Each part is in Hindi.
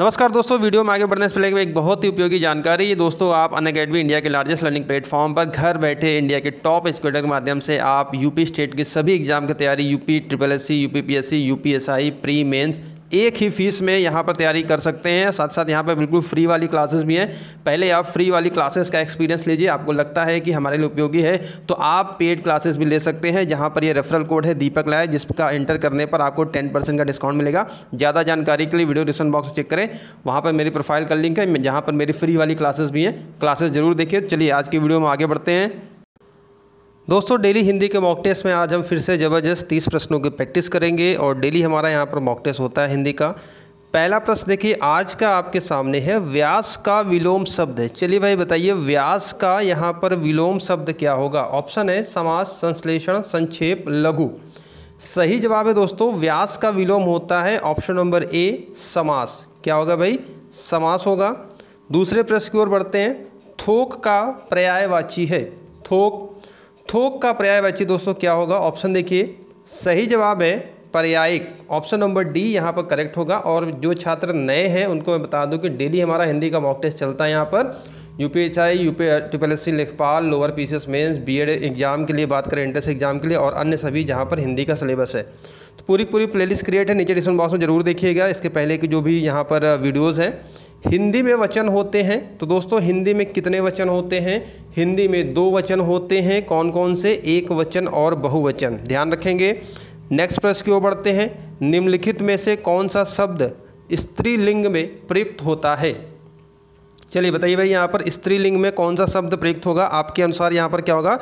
नमस्कार दोस्तों वीडियो में आगे बढ़ने से पहले एक बहुत ही उपयोगी जानकारी ये दोस्तों आप अन अकेडमी इंडिया के लार्जेस्ट लर्निंग प्लेटफॉर्म पर घर बैठे इंडिया के टॉप स्कूटर के माध्यम से आप यूपी स्टेट के सभी एग्जाम की तैयारी UP triple S C UP P S C U P S I pre mains एक ही फ़ीस में यहाँ पर तैयारी कर सकते हैं साथ साथ यहाँ पर बिल्कुल फ्री वाली क्लासेस भी हैं पहले आप फ्री वाली क्लासेस का एक्सपीरियंस लीजिए आपको लगता है कि हमारे लिए उपयोगी है तो आप पेड क्लासेस भी ले सकते हैं जहाँ पर ये रेफरल कोड है दीपक लाए जिसका एंटर करने पर आपको टेन परसेंट का डिस्काउंट मिलेगा ज़्यादा जानकारी के लिए वीडियो डिस्क्रिप्शन बॉक्स चेक करें वहाँ पर मेरी प्रोफाइल का लिंक है जहाँ पर मेरी फ्री वाली क्लासेस भी हैं क्लासेस ज़रूर देखिए चलिए आज की वीडियो में आगे बढ़ते हैं दोस्तों डेली हिंदी के मॉक टेस्ट में आज हम फिर से ज़बरदस्त तीस प्रश्नों की प्रैक्टिस करेंगे और डेली हमारा यहाँ पर मॉक टेस्ट होता है हिंदी का पहला प्रश्न देखिए आज का आपके सामने है व्यास का विलोम शब्द चलिए भाई बताइए व्यास का यहाँ पर विलोम शब्द क्या होगा ऑप्शन है समाज संश्लेषण संक्षेप लघु सही जवाब है दोस्तों व्यास का विलोम होता है ऑप्शन नंबर ए समास क्या होगा भाई समास होगा दूसरे प्रश्न की ओर बढ़ते हैं थोक का पर्यायवाची है थोक थोक का पर्यायवाची दोस्तों क्या होगा ऑप्शन देखिए सही जवाब है पर्यायिक ऑप्शन नंबर डी यहाँ पर करेक्ट होगा और जो छात्र नए हैं उनको मैं बता दूं कि डेली हमारा हिंदी का मॉक टेस्ट चलता है यहाँ पर U P H I U P triple S C लेखपाल lower P C S mains B Ed exam के लिए बात करें एंट्रेंस एग्जाम के लिए और अन्य सभी जहां पर हिंदी का सिलेबस है तो पूरी पूरी प्लेलिस्ट क्रिएट है नीचे डिस्क्रिप्शन बॉक्स में जरूर देखिएगा इसके पहले की जो भी यहाँ पर वीडियोज़ हैं हिंदी में वचन होते हैं तो दोस्तों हिंदी में कितने वचन होते हैं हिंदी में दो वचन होते हैं कौन कौन से एक वचन और बहुवचन ध्यान रखेंगे नेक्स्ट प्रश्न की ओर बढ़ते हैं निम्नलिखित में से कौन सा शब्द स्त्रीलिंग में प्रयुक्त होता है चलिए बताइए भाई यहाँ पर स्त्रीलिंग में कौन सा शब्द प्रयुक्त होगा आपके अनुसार यहाँ पर क्या होगा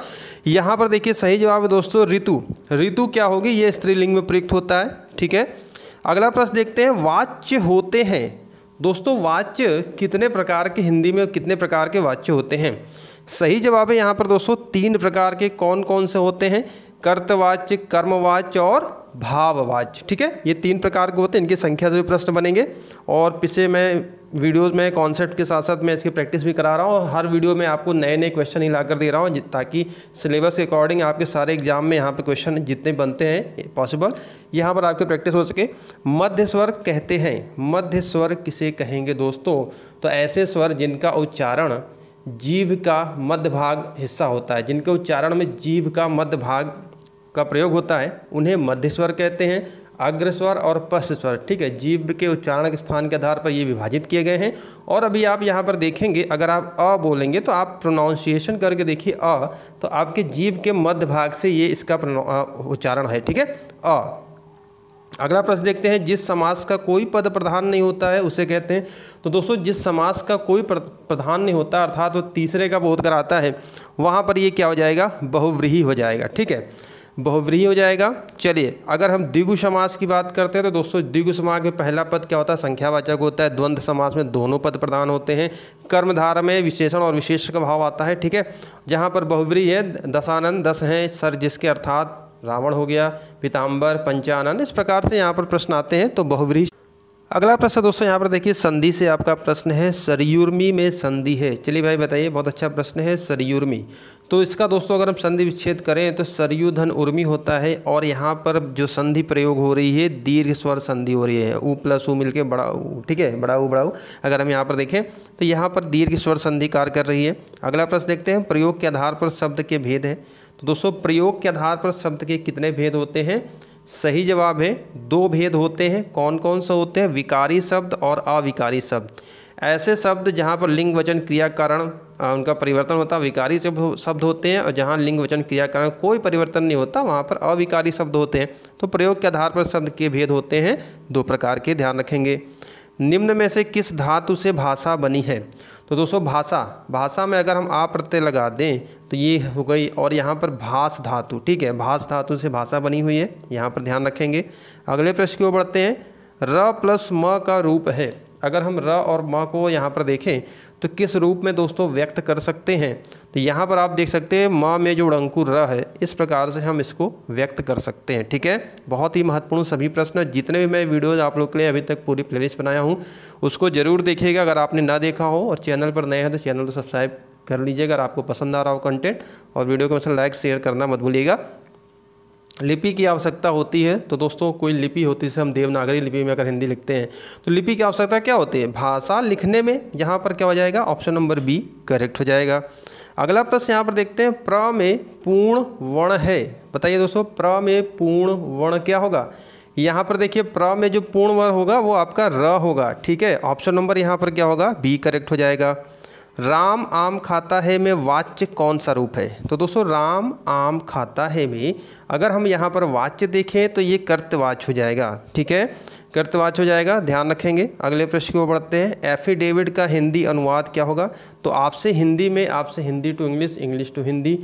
यहाँ पर देखिए सही जवाब है दोस्तों ऋतु ऋतु क्या होगी ये स्त्रीलिंग में प्रयुक्त होता है ठीक है अगला प्रश्न देखते हैं वाच्य होते हैं दोस्तों वाच्य कितने प्रकार के हिंदी में कितने प्रकार के वाच्य होते हैं सही जवाब है यहाँ पर दोस्तों तीन प्रकार के कौन कौन से होते हैं कर्तवाच्य कर्मवाच्य और भाववाच्य ठीक है ये तीन प्रकार के होते हैं इनकी संख्या से भी प्रश्न बनेंगे और पिछले मैं वीडियोज़ में कॉन्सेप्ट के साथ साथ मैं इसकी प्रैक्टिस भी करा रहा हूँ और हर वीडियो में आपको नए नए क्वेश्चन ही ला दे रहा हूँ ताकि सिलेबस के अकॉर्डिंग आपके सारे एग्जाम में यहाँ पर क्वेश्चन जितने बनते हैं पॉसिबल यहाँ पर आपके प्रैक्टिस हो सके मध्य स्वर कहते हैं मध्य स्वर किसे कहेंगे दोस्तों तो ऐसे स्वर जिनका उच्चारण जीव का मध्य भाग हिस्सा होता है जिनके उच्चारण में जीव का मध्य भाग का प्रयोग होता है उन्हें मध्य स्वर कहते हैं अग्रस्वर और पश्च स्वर ठीक है जीव के उच्चारण के स्थान के आधार पर ये विभाजित किए गए हैं और अभी आप यहाँ पर देखेंगे अगर आप अ बोलेंगे तो आप प्रोनाउंसिएशन करके देखिए अ तो आपके जीव के मध्य भाग से ये इसका उच्चारण है ठीक है अ अगला प्रश्न देखते हैं जिस समाज का कोई पद प्रधान नहीं होता है उसे कहते हैं तो दोस्तों जिस समाज का कोई प्रधान नहीं होता अर्थात वो तीसरे का बोध कराता है वहाँ पर ये क्या हो जाएगा बहुव्रीही हो जाएगा ठीक है बहुव्रीही हो जाएगा चलिए अगर हम द्विगु समास की बात करते हैं तो दोस्तों द्विगु समाज में पहला पद क्या होता है संख्यावाचक होता है द्वंद्व समास में दोनों पद प्रधान होते हैं कर्मधारा में विशेषण और विशेष का भाव आता है ठीक है जहाँ पर बहुव्रीही है दशानंद दस हैं सर जिसके अर्थात रावण हो गया पीताम्बर पंचानंद इस प्रकार से यहाँ पर प्रश्न आते हैं तो बहुवरी अगला प्रश्न दोस्तों यहाँ पर देखिए संधि से आपका प्रश्न है सरयूर्मी में संधि है चलिए भाई बताइए बहुत अच्छा प्रश्न है सरयूर्मी तो इसका दोस्तों अगर हम संधि विच्छेद करें तो सरयुधन उर्मी होता है और यहाँ पर जो संधि प्रयोग हो रही है दीर्घ स्वर संधि हो रही है ऊ प्लस ऊ मिलके बड़ा ऊ ठीक है बड़ा ऊ बड़ा ऊ अगर हम यहाँ पर देखें तो यहाँ पर दीर्घ स्वर संधि कार्य कर रही है अगला प्रश्न देखते हैं प्रयोग के आधार पर शब्द के भेद है तो दोस्तों प्रयोग के आधार पर शब्द के कितने भेद होते हैं सही जवाब है दो भेद होते हैं कौन कौन से होते हैं विकारी शब्द और अविकारी शब्द ऐसे शब्द जहाँ पर लिंग वचन क्रियाकरण उनका परिवर्तन होता है विकारी शब्द होते हैं और जहाँ लिंग वचन क्रियाकरण कोई परिवर्तन नहीं होता वहाँ पर अविकारी शब्द होते हैं तो प्रयोग के आधार पर शब्द के भेद होते हैं दो प्रकार के ध्यान रखेंगे निम्न में से किस धातु से भाषा बनी है तो दोस्तों भाषा भाषा में अगर हम आ प्रत्यय लगा दें तो ये हो गई और यहाँ पर भाष धातु ठीक है भाष धातु से भाषा बनी हुई है यहाँ पर ध्यान रखेंगे अगले प्रश्न की ओर बढ़ते हैं र प्लस म का रूप है अगर हम र और म को यहाँ पर देखें तो किस रूप में दोस्तों व्यक्त कर सकते हैं तो यहाँ पर आप देख सकते हैं म में जो अंकुर र है इस प्रकार से हम इसको व्यक्त कर सकते हैं ठीक है बहुत ही महत्वपूर्ण सभी प्रश्न जितने भी मैं वीडियोज़ आप लोग के लिए अभी तक पूरी प्ले बनाया हूँ उसको ज़रूर देखिएगा अगर आपने ना देखा हो और चैनल पर नए हैं तो चैनल को सब्सक्राइब कर लीजिएगा अगर आपको पसंद आ रहा हो कंटेंट और वीडियो को मतलब लाइक शेयर करना मत भूलिएगा लिपि की आवश्यकता होती है तो दोस्तों कोई लिपि होती है हम देवनागरी लिपि में अगर हिंदी लिखते हैं तो लिपि की आवश्यकता क्या होती है भाषा लिखने में यहाँ पर क्या हो जाएगा ऑप्शन नंबर बी करेक्ट हो जाएगा अगला प्रश्न यहाँ पर देखते हैं प्र में पूर्ण वर्ण है बताइए दोस्तों प्र में पूर्ण वर्ण क्या होगा यहाँ पर देखिए प्र में जो पूर्ण वर्ण होगा वो आपका र होगा ठीक है ऑप्शन नंबर यहाँ पर क्या होगा बी करेक्ट हो जाएगा राम आम खाता है में वाच्य कौन सा रूप है तो दोस्तों राम आम खाता है में अगर हम यहाँ पर वाच्य देखें तो ये कर्तवाच हो जाएगा ठीक है कर्तवाच हो जाएगा ध्यान रखेंगे अगले प्रश्न को बढ़ते हैं एफिडेविड का हिंदी अनुवाद क्या होगा तो आपसे हिंदी में आपसे Hindi to English English to Hindi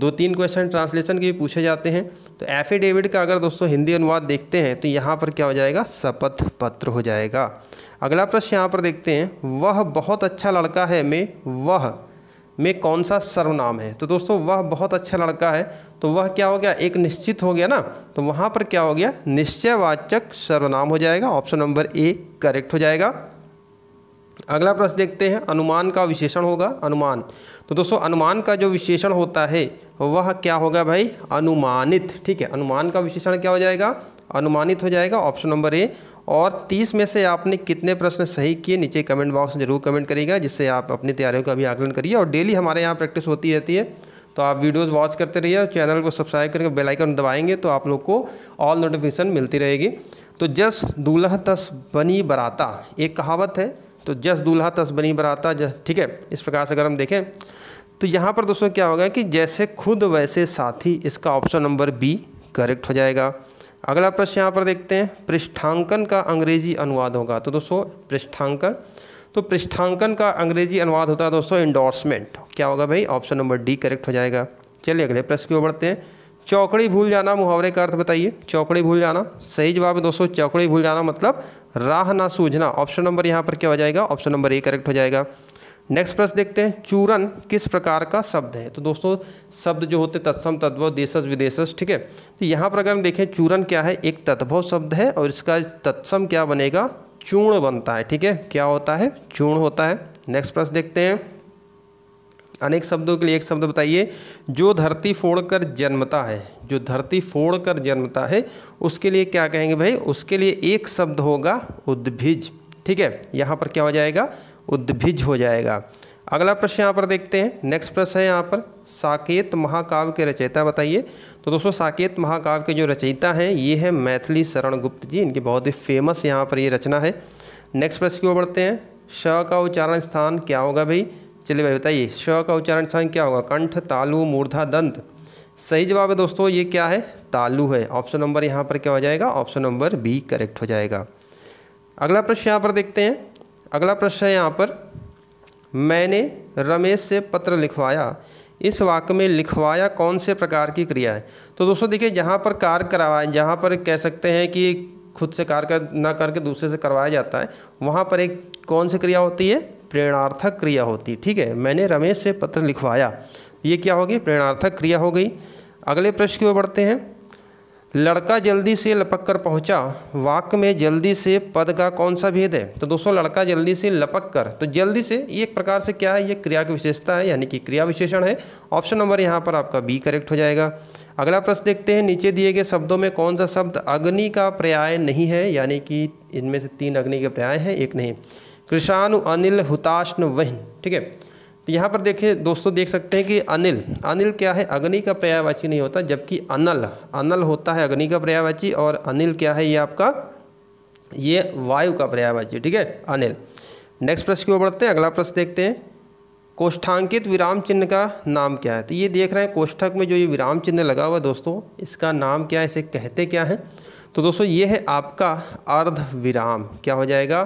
दो तीन क्वेश्चन ट्रांसलेशन के भी पूछे जाते हैं तो एफिडेविट का अगर दोस्तों हिंदी अनुवाद देखते हैं तो यहाँ पर क्या हो जाएगा शपथ पत्र हो जाएगा अगला प्रश्न यहाँ पर देखते हैं वह बहुत अच्छा लड़का है में वह में कौन सा सर्वनाम है तो दोस्तों वह बहुत अच्छा लड़का है तो वह क्या हो गया एक निश्चित हो गया ना तो वहाँ पर क्या हो गया निश्चयवाचक सर्वनाम हो जाएगा ऑप्शन नंबर ए करेक्ट हो जाएगा अगला प्रश्न देखते हैं अनुमान का विशेषण होगा अनुमान तो दोस्तों अनुमान का जो विशेषण होता है वह क्या होगा भाई अनुमानित ठीक है अनुमान का विशेषण क्या हो जाएगा अनुमानित हो जाएगा ऑप्शन नंबर ए और 30 में से आपने कितने प्रश्न सही किए नीचे कमेंट बॉक्स में जरूर कमेंट करिएगा जिससे आप अपनी तैयारियों का भी आकलन करिए और डेली हमारे यहाँ प्रैक्टिस होती रहती है तो आप वीडियोस वॉच करते रहिए और चैनल को सब्सक्राइब करके बेल आइकन दबाएंगे तो आप लोग को ऑल नोटिफिकेशन मिलती रहेगी तो जस दूल्हा तस बनी बराता एक कहावत है तो जस दूल्हा तस बनी बराता जस ठीक है इस प्रकार से अगर हम देखें तो यहाँ पर दोस्तों क्या होगा कि जैसे खुद वैसे साथी इसका ऑप्शन नंबर बी करेक्ट हो जाएगा अगला प्रश्न यहाँ पर देखते हैं पृष्ठांकन का अंग्रेजी अनुवाद होगा तो दोस्तों पृष्ठांकन तो पृष्ठांकन का अंग्रेजी अनुवाद होता है दोस्तों इंडोर्समेंट क्या होगा भाई ऑप्शन नंबर डी करेक्ट हो जाएगा चलिए अगले प्रश्न की ओर बढ़ते हैं चौकड़ी भूल जाना मुहावरे का अर्थ बताइए चौकड़ी भूल जाना सही जवाब है दोस्तों चौकड़ी भूल जाना मतलब राह ना सूझना ऑप्शन नंबर यहाँ पर क्या हो जाएगा ऑप्शन नंबर ए करेक्ट हो जाएगा नेक्स्ट प्रश्न देखते हैं चूरन किस प्रकार का शब्द है तो दोस्तों शब्द जो होते हैं तत्सम तद्भव देशस विदेशस ठीक है तो यहाँ पर अगर हम देखें चूरन क्या है एक तद्भव शब्द है और इसका तत्सम क्या बनेगा चूर्ण बनता है ठीक है क्या होता है चूर्ण होता है नेक्स्ट प्रश्न देखते हैं अनेक शब्दों के लिए एक शब्द बताइए जो धरती फोड़कर जन्मता है जो धरती फोड़कर जन्मता है उसके लिए क्या कहेंगे भाई उसके लिए एक शब्द होगा उद्भिज ठीक है यहाँ पर क्या हो जाएगा उद्भिज हो जाएगा अगला प्रश्न यहाँ पर देखते हैं नेक्स्ट प्रश्न है यहाँ पर साकेत महाकाव्य के रचयिता बताइए तो दोस्तों साकेत महाकाव्य के जो रचयिता हैं ये है मैथिली शरण गुप्त जी इनकी बहुत ही फेमस यहाँ पर ये रचना है नेक्स्ट प्रश्न की ओर बढ़ते हैं श का उच्चारण स्थान क्या होगा भाई चलिए भाई बताइए श का उच्चारण संघ क्या होगा कंठ तालु मूर्धा दंत सही जवाब है दोस्तों ये क्या है तालु है ऑप्शन नंबर यहाँ पर क्या हो जाएगा ऑप्शन नंबर बी करेक्ट हो जाएगा अगला प्रश्न यहाँ पर देखते हैं अगला प्रश्न है यहाँ पर मैंने रमेश से पत्र लिखवाया इस वाक्य में लिखवाया कौन से प्रकार की क्रिया है तो दोस्तों देखिए जहाँ पर कार्य करवाए जहाँ पर कह सकते हैं कि खुद से कार्य कर ना करके दूसरे से करवाया जाता है वहाँ पर एक कौन सी क्रिया होती है प्रेरणार्थक क्रिया होती ठीक है मैंने रमेश से पत्र लिखवाया ये क्या होगी प्रेरणार्थक क्रिया हो गई अगले प्रश्न की ओर बढ़ते हैं लड़का जल्दी से लपक कर पहुँचा वाक्य में जल्दी से पद का कौन सा भेद है तो दोस्तों लड़का जल्दी से लपक कर तो जल्दी से ये एक प्रकार से क्या है ये क्रिया की विशेषता है यानी कि क्रिया विशेषण है ऑप्शन नंबर यहाँ पर आपका बी करेक्ट हो जाएगा अगला प्रश्न देखते हैं नीचे दिए गए शब्दों में कौन सा शब्द अग्नि का पर्याय नहीं है यानी कि इनमें से तीन अग्नि के पर्याय हैं एक नहीं कृषाणु अनिल हुताश्न वहन ठीक है तो यहाँ पर देखें दोस्तों देख सकते हैं कि अनिल अनिल क्या है अग्नि का पर्यायवाची नहीं होता जबकि अनल अनल होता है अग्नि का पर्यायवाची और अनिल क्या है ये आपका ये वायु का पर्यायवाची ठीक है अनिल नेक्स्ट प्रश्न की ओर बढ़ते हैं अगला प्रश्न देखते हैं कोष्ठांकित विराम चिन्ह का नाम क्या है तो ये देख रहे हैं कोष्ठक में जो ये विराम चिन्ह लगा हुआ है दोस्तों इसका नाम क्या है इसे कहते क्या है तो दोस्तों ये है आपका अर्ध विराम क्या हो जाएगा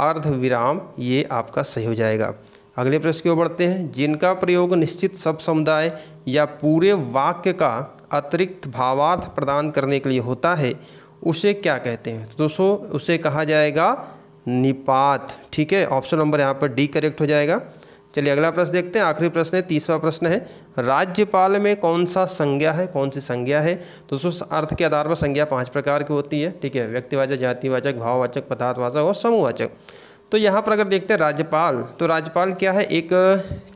अर्ध विराम ये आपका सही हो जाएगा अगले प्रश्न की ओर बढ़ते हैं जिनका प्रयोग निश्चित सब समुदाय या पूरे वाक्य का अतिरिक्त भावार्थ प्रदान करने के लिए होता है उसे क्या कहते हैं तो दोस्तों उसे कहा जाएगा निपात ठीक है ऑप्शन नंबर यहाँ पर डी करेक्ट हो जाएगा चलिए अगला प्रश्न देखते हैं आखिरी प्रश्न है तीसरा प्रश्न है राज्यपाल में कौन सा संज्ञा है कौन सी संज्ञा है तो उस अर्थ के आधार पर संज्ञा पांच प्रकार की होती है ठीक है व्यक्तिवाचक जातिवाचक भाववाचक पदार्थवाचक और समूहवाचक तो यहाँ पर अगर देखते हैं राज्यपाल तो राज्यपाल क्या है एक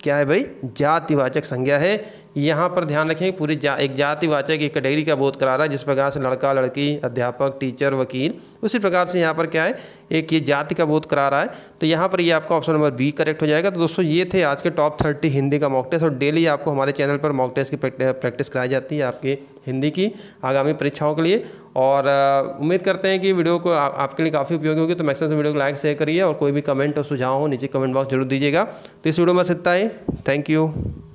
क्या है भाई जातिवाचक संज्ञा है यहाँ पर ध्यान रखें पूरी जा एक जातिवाचक एक कैटेगरी का बोध करा रहा है जिस प्रकार से लड़का लड़की अध्यापक टीचर वकील उसी प्रकार से यहाँ पर क्या है एक ये जाति का बोध करा रहा है तो यहाँ पर ये आपका ऑप्शन नंबर बी करेक्ट हो जाएगा तो दोस्तों ये थे आज के टॉप थर्टी हिंदी का मॉक टेस्ट और डेली आपको हमारे चैनल पर मॉक टेस्ट की प्रैक्टिस कराई जाती है आपकी हिंदी की आगामी परीक्षाओं के लिए और उम्मीद करते हैं कि वीडियो को आ, आपके लिए काफ़ी उपयोगी होगी तो मैक्सिमम से वीडियो को लाइक शेयर करिए और कोई भी कमेंट और सुझाव हो नीचे कमेंट बॉक्स जरूर दीजिएगा तो इस वीडियो में बस इतना ही थैंक यू